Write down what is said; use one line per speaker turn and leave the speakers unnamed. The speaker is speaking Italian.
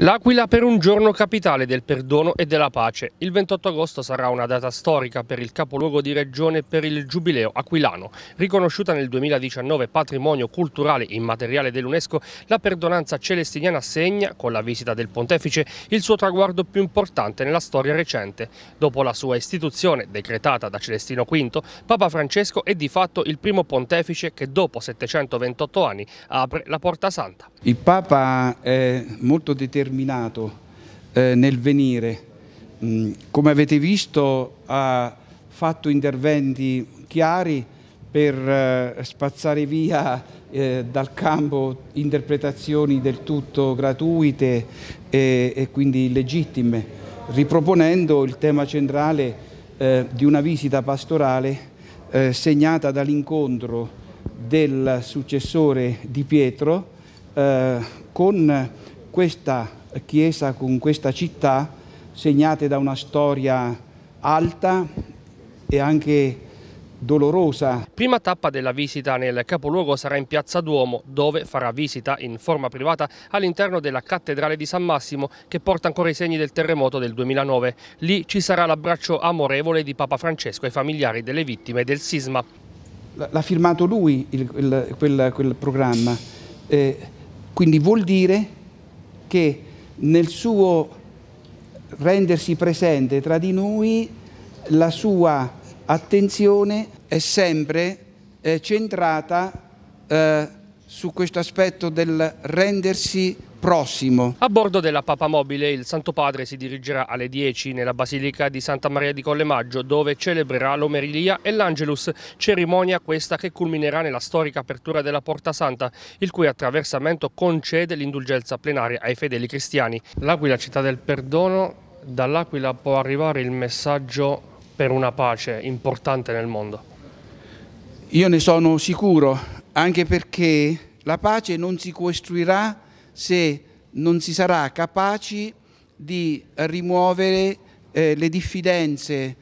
L'Aquila per un giorno capitale del perdono e della pace. Il 28 agosto sarà una data storica per il capoluogo di regione per il Giubileo Aquilano. Riconosciuta nel 2019 patrimonio culturale immateriale dell'UNESCO, la perdonanza celestiniana segna, con la visita del pontefice, il suo traguardo più importante nella storia recente. Dopo la sua istituzione, decretata da Celestino V, Papa Francesco è di fatto il primo pontefice che dopo 728 anni apre la Porta Santa.
Il Papa è molto determinato determinato eh, nel venire. Mm, come avete visto ha fatto interventi chiari per eh, spazzare via eh, dal campo interpretazioni del tutto gratuite e, e quindi legittime, riproponendo il tema centrale eh, di una visita pastorale eh, segnata dall'incontro del successore di Pietro con questa chiesa, con questa città, segnate da una storia alta e anche dolorosa.
Prima tappa della visita nel capoluogo sarà in Piazza Duomo, dove farà visita in forma privata all'interno della Cattedrale di San Massimo, che porta ancora i segni del terremoto del 2009. Lì ci sarà l'abbraccio amorevole di Papa Francesco ai familiari delle vittime del sisma.
L'ha firmato lui il, il, quel, quel, programma, eh, quindi vuol dire che nel suo rendersi presente tra di noi la sua attenzione è sempre eh, centrata eh, su questo aspetto del rendersi prossimo.
A bordo della Papa Mobile il Santo Padre si dirigerà alle 10 nella Basilica di Santa Maria di Collemaggio dove celebrerà l'Omerilia e l'Angelus, cerimonia questa che culminerà nella storica apertura della Porta Santa, il cui attraversamento concede l'indulgenza plenaria ai fedeli cristiani. L'Aquila, città del perdono, dall'Aquila può arrivare il messaggio per una pace importante nel mondo.
Io ne sono sicuro, anche perché la pace non si costruirà se non si sarà capaci di rimuovere eh, le diffidenze